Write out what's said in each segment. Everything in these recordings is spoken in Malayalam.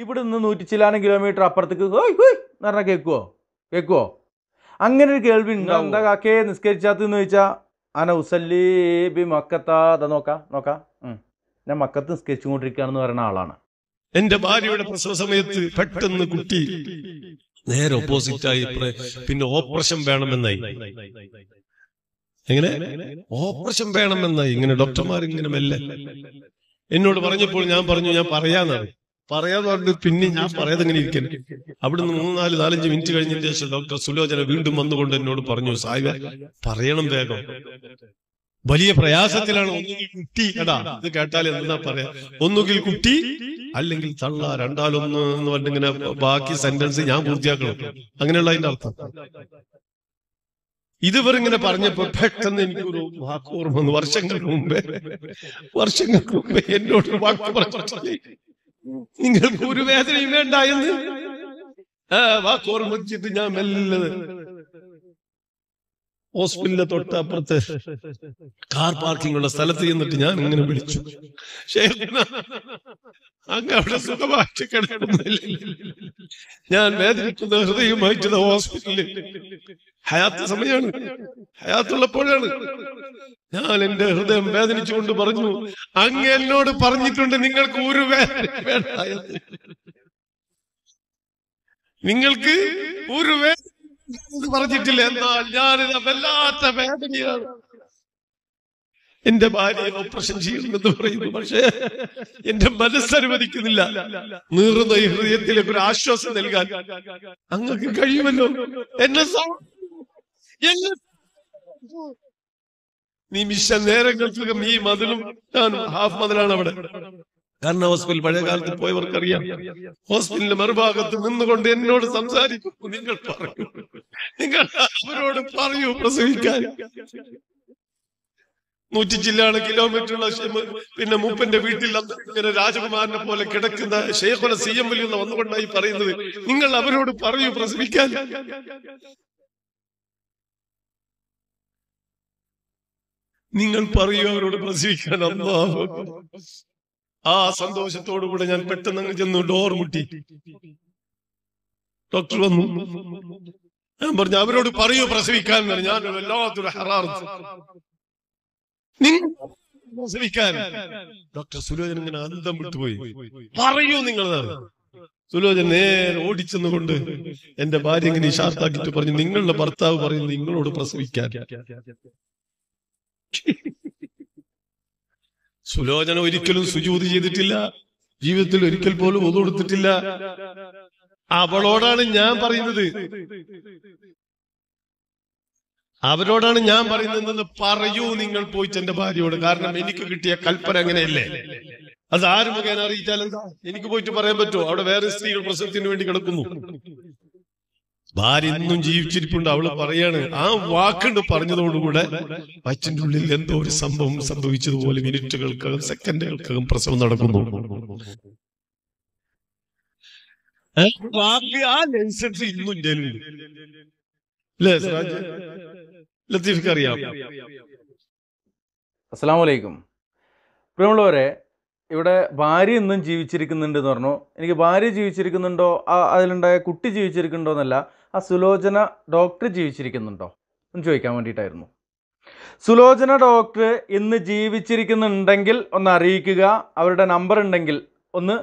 ഇവിടെ നിന്ന് നൂറ്റി ചില്ലാനം കിലോമീറ്റർ അപ്പുറത്തേക്ക് ഹോയ് ഹോയ് എന്ന് പറഞ്ഞാൽ കേൾക്കുവോ കേൾക്കുവോ അങ്ങനെ ഒരു കേൾവി ഉണ്ടാവും എന്താ കാക്കേ നിസ്കരിച്ചാത്തെന്ന് ചോദിച്ചാൽ അന ഉസല്ലീ ബി മക്കത്താത നോക്കാ നോക്കാം ഞാൻ മക്കത്ത് നിസ്കരിച്ചുകൊണ്ടിരിക്കുകയാണെന്ന് പറയുന്ന ആളാണ് എന്റെ ഭാര്യയുടെ പ്രസവ സമയത്ത് പെട്ടെന്ന് കുട്ടി നേരെ ഓപ്പോസിറ്റ് ആയി പിന്നെ ഓപ്പറേഷൻ വേണമെന്നായി എങ്ങനെ ഓപ്പറേഷൻ വേണമെന്നായി ഇങ്ങനെ ഡോക്ടർമാർ ഇങ്ങനെ മെല്ലെ എന്നോട് പറഞ്ഞപ്പോൾ ഞാൻ പറഞ്ഞു ഞാൻ പറയാന്നാണ് പറയാന്ന് പറഞ്ഞു പിന്നെ ഞാൻ പറയാതെ ഇങ്ങനെ ഇരിക്കുന്നു അവിടുന്ന് നാല് നാലഞ്ച് മിനിറ്റ് കഴിഞ്ഞതിന് ശേഷം ഡോക്ടർ സുലോചന വീണ്ടും വന്നുകൊണ്ട് എന്നോട് പറഞ്ഞു സായിബ പറയണം വേഗം വലിയ പ്രയാസത്തിലാണ് ഒന്നുകിൽ കുട്ടി എടാ ഇത് കേട്ടാൽ എന്താ പറയാ ഒന്നുകിൽ കുട്ടി അല്ലെങ്കിൽ തള്ള രണ്ടാലൊന്ന് എന്ന് പറഞ്ഞിങ്ങനെ ബാക്കി സെന്റൻസ് ഞാൻ പൂർത്തിയാക്കണം അങ്ങനെയുള്ള അതിന്റെ അർത്ഥം ഇതിവർ ഇങ്ങനെ പറഞ്ഞപ്പോ പെട്ടെന്ന് എനിക്കൊരു വാക്ക് വർഷങ്ങൾക്ക് മുമ്പേ വർഷങ്ങൾക്ക് മുമ്പേ എന്നോട് വാക്ക് പറഞ്ഞു നിങ്ങൾക്ക് ഒരു വേദനയും വേണ്ട എന്ന് ആ വാക്കോർമ്മിച്ചിട്ട് ഞാൻ മെല്ലത് ഹോസ്പിറ്റലിന്റെ തൊട്ടപ്പുറത്ത് കാർ പാർക്കിംഗ് ഉള്ള സ്ഥലത്ത് ചെന്നിട്ട് ഞാൻ ഇങ്ങനെ വിളിച്ചു അങ്ങ് അവിടെ സുഖമായിട്ട് കിടക്കുന്നില്ല ഞാൻ വേദനിക്കുന്ന ഹൃദയമായിട്ട് ഹോസ്പിറ്റലിൽ ഹയാത്ത സമയമാണ് ഹയാത്തുള്ളപ്പോഴാണ് ഞാൻ എന്റെ ഹൃദയം വേദനിച്ചുകൊണ്ട് പറഞ്ഞു അങ്ങ് എന്നോട് പറഞ്ഞിട്ടുണ്ട് നിങ്ങൾക്ക് ഒരു വേദന നിങ്ങൾക്ക് ഒരു വേദന പറഞ്ഞിട്ടില്ല എന്താ ഞാനിത് വല്ലാത്ത വേദനയാണ് എന്റെ ഭാര്യ ഓപ്പറേഷൻ ചെയ്യണമെന്ന് പറയുന്നു പക്ഷേ എന്റെ അനുവദിക്കുന്നില്ല നീറുന്ന ഈ ഹൃദയത്തിലേക്ക് ഒരു ആശ്വാസം നൽകാൻ അങ്ങക്ക് കഴിയുമല്ലോ എന്നെ നിമിഷ നേരങ്ങൾക്കകം ഈ മതിലും ഹാഫ് മതിലാണ് അവിടെ കാരണം ഹോസ്പിറ്റൽ പഴയ കാലത്ത് പോയവർക്കറിയാം ഹോസ്പിറ്റലിന്റെ മറുഭാഗത്ത് നിന്നുകൊണ്ട് എന്നോട് സംസാരിക്കും നിങ്ങൾ പറയൂ നിങ്ങൾ അവരോട് പറയൂ പ്രസവിക്കാൻ നൂറ്റി ചില്ലാണ് കിലോമീറ്ററുള്ള പിന്നെ മൂപ്പന്റെ വീട്ടിൽ ഇങ്ങനെ രാജകുമാരനെ പോലെ കിടക്കുന്ന ഷെയ്ഖുല സി എം വലിയ വന്നുകൊണ്ടായി പറയുന്നത് നിങ്ങൾ അവരോട് പറയൂ പ്രസവിക്കാൻ നിങ്ങൾ പറയൂ അവരോട് പ്രസവിക്കാൻ അമ്മാ ആ സന്തോഷത്തോടുകൂടെ ഞാൻ പെട്ടെന്ന് ചെന്നു ഡോർ മുട്ടി ഡോക്ടർ വന്നു ഞാൻ പറഞ്ഞു അവരോട് പറയൂ പ്രസവിക്കാൻ ഞാൻ വല്ലാത്തൊരു ഹറാർത്ത് പ്രസവിക്കാൻ ഡോക്ടർ സുലോചൻ ഇങ്ങനെ അന്തം വിട്ടുപോയി പറയൂ നിങ്ങൾ സുലോചൻ നേരെ ഓടിച്ചെന്നുകൊണ്ട് എന്റെ ഭാര്യ ഇങ്ങനെ ഇഷാർത്താക്കിട്ട് പറഞ്ഞു നിങ്ങളുടെ ഭർത്താവ് പറയുന്നു നിങ്ങളോട് പ്രസവിക്കാൻ സുലോചന ഒരിക്കലും സുജൂതി ചെയ്തിട്ടില്ല ജീവിതത്തിൽ ഒരിക്കൽ പോലും ഒതു കൊടുത്തിട്ടില്ല അവളോടാണ് ഞാൻ പറയുന്നത് അവരോടാണ് ഞാൻ പറയുന്നത് പറയൂ നിങ്ങൾ പോയി എന്റെ ഭാര്യയോട് കാരണം എനിക്ക് കിട്ടിയ കൽപ്പന അങ്ങനെയല്ലേ അത് ആര് മുഖേന അറിയിച്ചാലും എനിക്ക് പോയിട്ട് പറയാൻ പറ്റുമോ അവിടെ വേറെ സ്ത്രീകൾ പ്രസവത്തിന് വേണ്ടി കിടക്കുന്നു ഭാര്യ ഇന്നും ജീവിച്ചിരിപ്പുണ്ട് അവള് പറയാണ് ആ വാക്കുണ്ട് പറഞ്ഞതോടുകൂടെ അച്ഛൻ്റെ ഉള്ളിൽ എന്തോ ഒരു സംഭവം സംഭവിച്ചതുപോലെ മിനിറ്റുകൾക്കകം സെക്കൻഡുകൾക്കകം പ്രസവം നടക്കുന്നു ബാക്കി ആ ലൈസൻസ് ഇന്നും ഇന്ത്യയിലുണ്ട് അല്ലേ ലത്തീഫിക്ക് അറിയാം അസ്സാം പ്രിയമുള്ളവരെ ഇവിടെ ഭാര്യ ഇന്നും ജീവിച്ചിരിക്കുന്നുണ്ട് എന്ന് പറഞ്ഞു എനിക്ക് ഭാര്യ ജീവിച്ചിരിക്കുന്നുണ്ടോ ആ അതിലുണ്ടായ കുട്ടി ജീവിച്ചിരിക്കുന്നുണ്ടോ എന്നല്ല ആ സുലോചന ഡോക്ടർ ജീവിച്ചിരിക്കുന്നുണ്ടോ എന്ന് ചോദിക്കാൻ വേണ്ടിയിട്ടായിരുന്നു സുലോചന ഡോക്ടർ ഇന്ന് ജീവിച്ചിരിക്കുന്നുണ്ടെങ്കിൽ ഒന്ന് അറിയിക്കുക അവരുടെ നമ്പർ ഉണ്ടെങ്കിൽ ഒന്ന്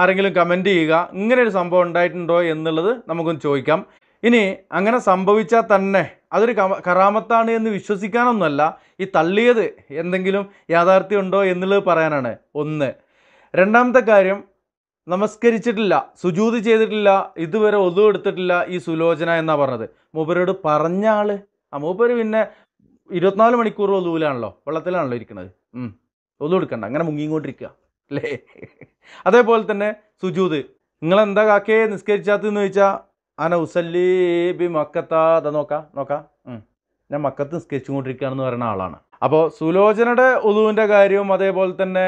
ആരെങ്കിലും കമൻ്റ് ചെയ്യുക ഇങ്ങനെ ഒരു സംഭവം ഉണ്ടായിട്ടുണ്ടോ എന്നുള്ളത് നമുക്കൊന്ന് ചോദിക്കാം ഇനി അങ്ങനെ സംഭവിച്ചാൽ തന്നെ അതൊരു കറാമത്താണ് എന്ന് വിശ്വസിക്കാനൊന്നുമല്ല ഈ തള്ളിയത് എന്തെങ്കിലും യാഥാർത്ഥ്യമുണ്ടോ എന്നുള്ളത് പറയാനാണ് ഒന്ന് രണ്ടാമത്തെ കാര്യം നമസ്കരിച്ചിട്ടില്ല സുജൂതി ചെയ്തിട്ടില്ല ഇതുവരെ ഒതു എടുത്തിട്ടില്ല ഈ സുലോചന എന്നാണ് പറഞ്ഞത് മൂപ്പരോട് പറഞ്ഞ ആൾ ആ പിന്നെ ഇരുപത്തിനാല് മണിക്കൂർ ഒതുവിലാണല്ലോ വെള്ളത്തിലാണല്ലോ ഇരിക്കുന്നത് ഒതു എടുക്കണ്ട അങ്ങനെ മുങ്ങിക്കൊണ്ടിരിക്കുക അല്ലേ അതേപോലെ തന്നെ സുജൂത് നിങ്ങൾ എന്താ കാക്കേ നിസ്കരിച്ചാത്തെന്ന് ചോദിച്ചാൽ അന ഉസല്ലേബി ബി മക്കത്താ അതാ നോക്കാം നോക്കാം ഞാൻ മക്കത്ത് നിസ്കരിച്ചുകൊണ്ടിരിക്കുകയാണെന്ന് പറയുന്ന ആളാണ് അപ്പോൾ സുലോചനയുടെ ഒതുവിൻ്റെ കാര്യവും അതേപോലെ തന്നെ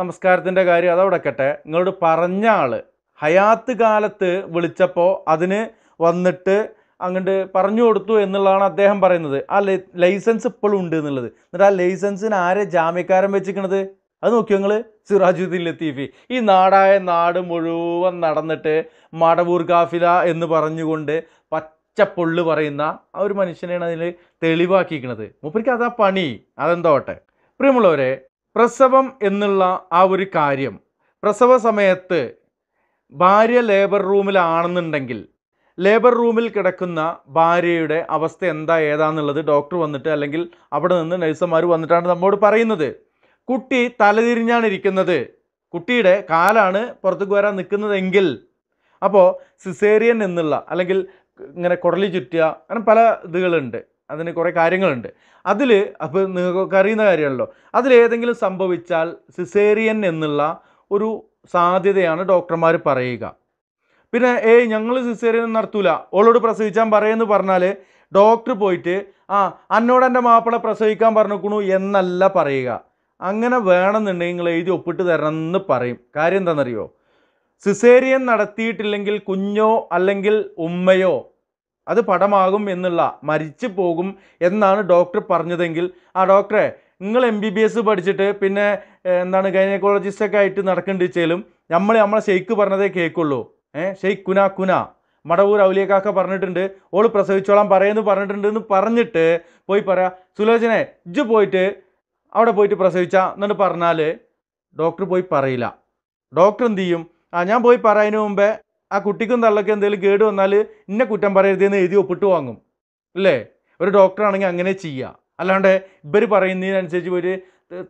നമസ്കാരത്തിൻ്റെ കാര്യം അതവിടെക്കട്ടെ നിങ്ങളോട് പറഞ്ഞ ആൾ ഹയാത്ത് കാലത്ത് വിളിച്ചപ്പോൾ അതിന് വന്നിട്ട് അങ്ങോട്ട് പറഞ്ഞു കൊടുത്തു എന്നുള്ളതാണ് അദ്ദേഹം പറയുന്നത് ആ ലൈസൻസ് ഇപ്പോഴും ഉണ്ട് എന്നുള്ളത് എന്നിട്ട് ആ ലൈസൻസിന് ആരെ ജാമ്യക്കാരൻ വെച്ചിരിക്കണത് അത് നോക്കിയോ നിങ്ങൾ സിറാജുദ്ദീൻ ലത്തീഫി ഈ നാടായ നാട് മുഴുവൻ നടന്നിട്ട് മടവൂർ കാഫില എന്ന് പറഞ്ഞുകൊണ്ട് പച്ചപ്പൊള്ളു പറയുന്ന ആ ഒരു മനുഷ്യനെയാണ് അതിൽ തെളിവാക്കിയിരിക്കുന്നത് മുപ്പരിക്ക് അതാ പണി അതെന്തോട്ടെ പ്രിയമുള്ളവരെ പ്രസവം എന്നുള്ള ആ ഒരു കാര്യം പ്രസവ സമയത്ത് ഭാര്യ ലേബർ റൂമിലാണെന്നുണ്ടെങ്കിൽ ലേബർ റൂമിൽ കിടക്കുന്ന ഭാര്യയുടെ അവസ്ഥ എന്താ ഏതാന്നുള്ളത് ഡോക്ടർ വന്നിട്ട് അല്ലെങ്കിൽ അവിടെ നിന്ന് നഴ്സുമാർ വന്നിട്ടാണ് നമ്മോട് പറയുന്നത് കുട്ടി തലതിരിഞ്ഞാണ് ഇരിക്കുന്നത് കുട്ടിയുടെ കാലാണ് പുറത്തേക്ക് വരാൻ നിൽക്കുന്നതെങ്കിൽ അപ്പോൾ സിസേറിയൻ എന്നുള്ള അല്ലെങ്കിൽ ഇങ്ങനെ കുടലി ചുറ്റുക അങ്ങനെ പല ഇതുകളുണ്ട് അതിന് കുറേ കാര്യങ്ങളുണ്ട് അതിൽ അപ്പോൾ നിങ്ങൾക്ക് അറിയുന്ന കാര്യമല്ലോ അതിലേതെങ്കിലും സംഭവിച്ചാൽ സിസേറിയൻ എന്നുള്ള ഒരു സാധ്യതയാണ് ഡോക്ടർമാർ പറയുക പിന്നെ ഏയ് ഞങ്ങൾ സിസേറിയൻ നടത്തൂല ഓളോട് പ്രസവിച്ചാൻ പറയുമെന്ന് പറഞ്ഞാൽ ഡോക്ടർ പോയിട്ട് ആ അന്നോട് എൻ്റെ മാപ്പിളെ പ്രസവിക്കാൻ പറഞ്ഞു എന്നല്ല പറയുക അങ്ങനെ വേണമെന്നുണ്ടെങ്കിൽ നിങ്ങൾ എഴുതി ഒപ്പിട്ട് തരണം എന്ന് പറയും കാര്യം എന്താണെന്നറിയോ സിസേറിയൻ നടത്തിയിട്ടില്ലെങ്കിൽ കുഞ്ഞോ അല്ലെങ്കിൽ ഉമ്മയോ അത് പടമാകും എന്നുള്ള മരിച്ചു പോകും എന്നാണ് ഡോക്ടർ പറഞ്ഞതെങ്കിൽ ആ ഡോക്ടറെ നിങ്ങൾ എം ബി ബി എസ് പഠിച്ചിട്ട് പിന്നെ എന്താണ് ഗൈനക്കോളജിസ്റ്റൊക്കെ ആയിട്ട് നടക്കേണ്ടി വെച്ചാലും നമ്മൾ നമ്മളെ ഷെയ്ക്ക് പറഞ്ഞതേ കേൾക്കുള്ളൂ ഏഹ് ഷെയ്ക്ക് കുന കുന മടവൂർ ഔലിയക്കാക്ക പറഞ്ഞിട്ടുണ്ട് ഓൾ പ്രസവിച്ചോളാം പറയുന്നു പറഞ്ഞിട്ടുണ്ട് എന്ന് പറഞ്ഞിട്ട് പോയി പറയാം സുലോചനെ ഇജ്ജ് പോയിട്ട് അവിടെ പോയിട്ട് പ്രസവിച്ച എന്നിട്ട് പറഞ്ഞാൽ ഡോക്ടർ പോയി പറയില്ല ഡോക്ടർ എന്ത് ചെയ്യും ആ ഞാൻ പോയി പറയുന്നതിന് മുമ്പേ ആ കുട്ടിക്കും തള്ളക്കും എന്തെങ്കിലും കേട് വന്നാൽ ഇന്ന കുറ്റം പറയരുതെന്ന് എഴുതി ഒപ്പിട്ട് വാങ്ങും അല്ലേ ഒരു ഡോക്ടറാണെങ്കിൽ അങ്ങനെ ചെയ്യുക അല്ലാണ്ട് ഇവർ പറയുന്നതിനനുസരിച്ച് ഒരു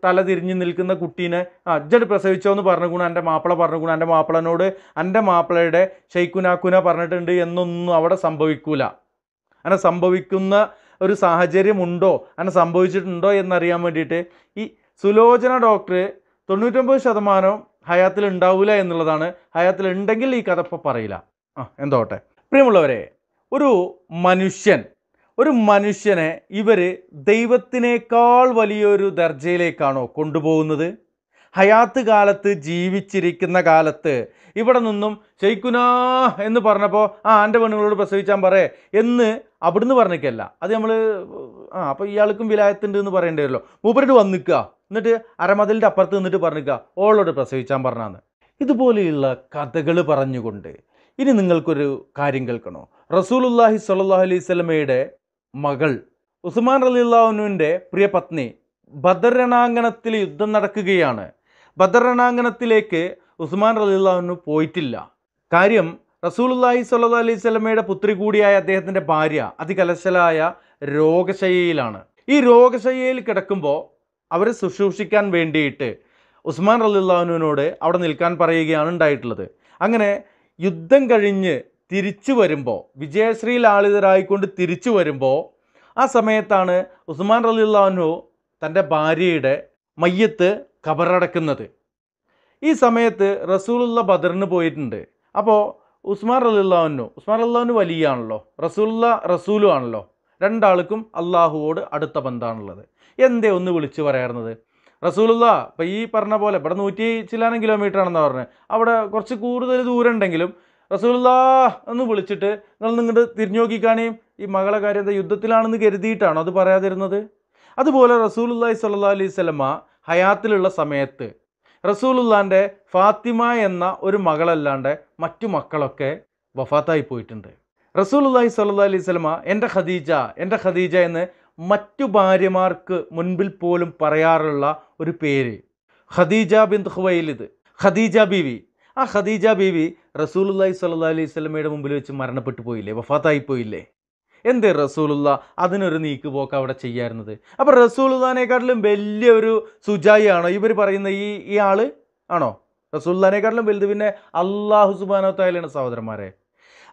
തല തിരിഞ്ഞ് നിൽക്കുന്ന കുട്ടീനെ ആ ജഡ് പ്രസവിച്ചോ എന്ന് പറഞ്ഞുകൂണ എൻ്റെ മാപ്പിള പറഞ്ഞുകൂണ എൻ്റെ മാപ്പിളനോട് എൻ്റെ മാപ്പിളയുടെ ശൈക്കുനാക്കുന പറഞ്ഞിട്ടുണ്ട് എന്നൊന്നും അവിടെ സംഭവിക്കൂല അങ്ങനെ സംഭവിക്കുന്ന ഒരു സാഹചര്യം ഉണ്ടോ അങ്ങനെ സംഭവിച്ചിട്ടുണ്ടോ എന്നറിയാൻ വേണ്ടിയിട്ട് ഈ സുലോചന ഡോക്ടർ തൊണ്ണൂറ്റൊമ്പത് ശതമാനവും ഹയാത്തിൽ ഉണ്ടാവില്ല എന്നുള്ളതാണ് ഹയാത്തിൽ ഉണ്ടെങ്കിൽ ഈ കഥ ഇപ്പോൾ പറയില്ല ആ എന്തോട്ടെ പ്രിയമുള്ളവരെ ഒരു മനുഷ്യൻ ഒരു മനുഷ്യനെ ഇവർ ദൈവത്തിനേക്കാൾ വലിയൊരു ദർജയിലേക്കാണോ കൊണ്ടുപോകുന്നത് ഹയാത്ത് കാലത്ത് ജീവിച്ചിരിക്കുന്ന കാലത്ത് ഇവിടെ നിന്നും ശൈക്കുനാ എന്ന് പറഞ്ഞപ്പോൾ ആ എൻ്റെ പെണ്ണുങ്ങളോട് പ്രസവിച്ചാൽ പറയേ എന്ന് അവിടുന്ന് പറഞ്ഞിക്കല്ല അത് നമ്മൾ ആ അപ്പോൾ ഇയാൾക്കും വിലായത്തുണ്ട് എന്ന് പറയേണ്ടതല്ലോ മൂപ്പരോട് വന്ന് നിൽക്കുക എന്നിട്ട് അരമതിലിൻ്റെ അപ്പുറത്ത് നിന്നിട്ട് പറഞ്ഞിക്കുക ഓളോട് പ്രസവിച്ചാൽ പറഞ്ഞാന്ന് ഇതുപോലെയുള്ള കഥകൾ പറഞ്ഞുകൊണ്ട് ഇനി നിങ്ങൾക്കൊരു കാര്യം കേൾക്കണോ റസൂലുല്ലാഹി സ്വല്ലാ അലൈഹി സ്വലമയുടെ മകൾ ഉസ്മാൻ അലി അള്ളാഹുനുവിൻ്റെ പ്രിയ പത്നി ബദരണാങ്കണത്തിൽ യുദ്ധം നടക്കുകയാണ് ബദറണാങ്കണത്തിലേക്ക് ഉസ്മാൻ റലിള്ളാഹുനു പോയിട്ടില്ല കാര്യം റസൂലുല്ലാഹി സല്ലാ അലൈഹി സ്വലമയുടെ പുത്രി കൂടിയായ അദ്ദേഹത്തിൻ്റെ ഭാര്യ അതികലശലായ രോഗശയ്യയിലാണ് ഈ രോഗശയ്യയിൽ കിടക്കുമ്പോൾ അവരെ ശുശ്രൂഷിക്കാൻ വേണ്ടിയിട്ട് ഉസ്മാൻ റലിള്ളാഹുനുവിനോട് അവിടെ നിൽക്കാൻ പറയുകയാണ് ഉണ്ടായിട്ടുള്ളത് അങ്ങനെ യുദ്ധം കഴിഞ്ഞ് തിരിച്ചു വരുമ്പോൾ വിജയശ്രീയിൽ ആളിതരായിക്കൊണ്ട് തിരിച്ചു വരുമ്പോൾ ആ സമയത്താണ് ഉസ്മാൻ റലിള്ളാഹുനു തൻ്റെ ഭാര്യയുടെ മയ്യത്ത് ഖബറടക്കുന്നത് ഈ സമയത്ത് റസൂലുള്ള ബദറിന് പോയിട്ടുണ്ട് അപ്പോൾ ഉസ്മാൻ അലിള്ളാഹുനു ഉസ്മാൻ അള്ളാഹുനു വലിയാണല്ലോ റസൂലുള്ള റസൂലു ആണല്ലോ രണ്ടാൾക്കും അള്ളാഹുവോട് അടുത്ത ബന്ധമാണുള്ളത് എന്തേ ഒന്ന് വിളിച്ചു പറയാറുന്നത് റസൂലുള്ള ഇപ്പം ഈ പറഞ്ഞ പോലെ ഇവിടെ നൂറ്റി ചില്ലാനം കിലോമീറ്റർ ആണെന്ന് പറഞ്ഞത് അവിടെ കുറച്ച് കൂടുതൽ ദൂരം ഉണ്ടെങ്കിലും റസൂലുള്ള എന്ന് വിളിച്ചിട്ട് നിങ്ങൾ നിങ്ങളുടെ തിരിഞ്ഞോക്കിക്കാണേയും ഈ മകളെ കാര്യം എന്താ യുദ്ധത്തിലാണെന്ന് കരുതിയിട്ടാണോ അത് പറയാതിരുന്നത് അതുപോലെ റസൂലുല്ലാഹി സ്വല്ലല്ലാഹി അലൈഹി സ്വലമ ഹയാത്തിലുള്ള സമയത്ത് റസൂലുല്ലാൻ്റെ ഫാത്തിമ എന്ന ഒരു മകളല്ലാണ്ട് മറ്റു മക്കളൊക്കെ വഫാത്തായി പോയിട്ടുണ്ട് റസൂലുല്ലാഹി സല്ല അലൈഹി സ്വലമ എൻ്റെ ഖദീജ എൻ്റെ ഖദീജ എന്ന് മറ്റു ഭാര്യമാർക്ക് മുൻപിൽ പോലും പറയാറുള്ള ഒരു പേര് ഖദീജ ബിൻ ഖുവൈലിദ് ഖദീജ ബീവി ആ ഖദീജ ബീവി റസൂലുല്ലാഹി സല്ല അലൈഹി സ്വലമയുടെ മുമ്പിൽ വെച്ച് മരണപ്പെട്ടു പോയില്ലേ വഫാത്തായി പോയില്ലേ എന്തേ റസൂലുള്ള അതിനൊരു പോക്ക് അവിടെ ചെയ്യാറുന്നത് അപ്പോൾ റസൂലുള്ളാനേക്കാട്ടിലും വലിയൊരു സുജായിയാണോ ആണോ ഇവർ പറയുന്ന ഈ ഈ ആള് ആണോ റസൂലുള്ളാനേക്കാട്ടിലും വലുത് പിന്നെ അള്ളാഹു സുബാനോത്തായാലാണ് സഹോദരന്മാരെ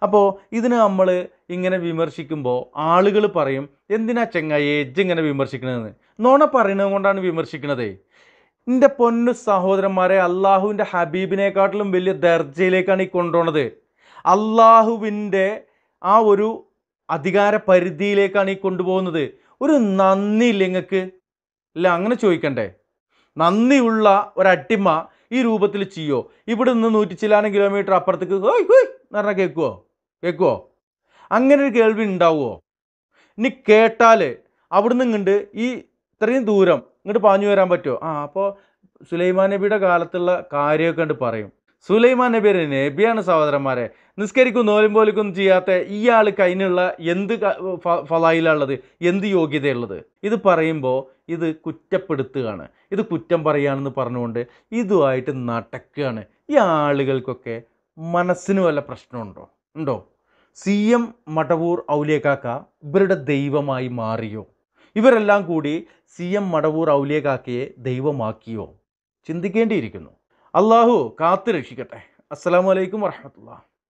അപ്പോൾ ഇതിന് നമ്മൾ ഇങ്ങനെ വിമർശിക്കുമ്പോൾ ആളുകൾ പറയും എന്തിനാ ചെങ്ങായി ഏജ് ഇങ്ങനെ വിമർശിക്കണതെന്ന് നോണ പറയുന്നത് കൊണ്ടാണ് വിമർശിക്കണതേ എൻ്റെ പൊന്നു സഹോദരന്മാരെ അള്ളാഹുവിൻ്റെ ഹബീബിനെക്കാട്ടിലും വലിയ ദർജയിലേക്കാണ് ഈ കൊണ്ടുപോണത് അള്ളാഹുവിൻ്റെ ആ ഒരു അധികാര പരിധിയിലേക്കാണ് ഈ കൊണ്ടുപോകുന്നത് ഒരു നന്ദി ഇല്ല നിങ്ങൾക്ക് ഇല്ല അങ്ങനെ ചോദിക്കണ്ടേ നന്ദിയുള്ള ഒരട്ടിമ ഈ രൂപത്തിൽ ചെയ്യോ ഇവിടെ നിന്ന് നൂറ്റി ചില്ലാനം കിലോമീറ്റർ അപ്പുറത്തേക്ക് ഹോയ് ഹോയ് എന്ന് പറഞ്ഞാൽ കേൾക്കുവോ കേൾക്കുവോ അങ്ങനെ ഒരു കേൾവി ഉണ്ടാവുമോ ഇനി കേട്ടാൽ അവിടുന്ന് ഇങ്ങോട്ട് ഈ ഇത്രയും ദൂരം ഇങ്ങോട്ട് പാഞ്ഞു വരാൻ പറ്റുമോ ആ അപ്പോൾ സുലൈമാൻ നബിയുടെ കാലത്തുള്ള കാര്യമൊക്കെ കണ്ട് പറയും സുലൈമാൻ നബിയുടെ നബിയാണ് സഹോദരന്മാരെ നിസ്കരിക്കും നോലും പോലിക്കും ചെയ്യാത്ത ഇയാൾ കയ്യിലുള്ള എന്ത് ഫലായിലുള്ളത് എന്ത് യോഗ്യതയുള്ളത് ഇത് പറയുമ്പോൾ ഇത് കുറ്റപ്പെടുത്തുകയാണ് ഇത് കുറ്റം പറയുകയാണെന്ന് പറഞ്ഞുകൊണ്ട് ഇതുമായിട്ട് നടക്കുകയാണ് ഈ ആളുകൾക്കൊക്കെ മനസ്സിന് വല്ല പ്രശ്നമുണ്ടോ ഉണ്ടോ സി എം മടവൂർ ഔലിയക്കാക്ക ഇവരുടെ ദൈവമായി മാറിയോ ഇവരെല്ലാം കൂടി സി എം മടവൂർ ഔലിയക്കാക്കയെ ദൈവമാക്കിയോ ചിന്തിക്കേണ്ടിയിരിക്കുന്നു അള്ളാഹു കാത്തു രക്ഷിക്കട്ടെ അസ്സാം വലൈക്കും വർഹമത്തുള്ള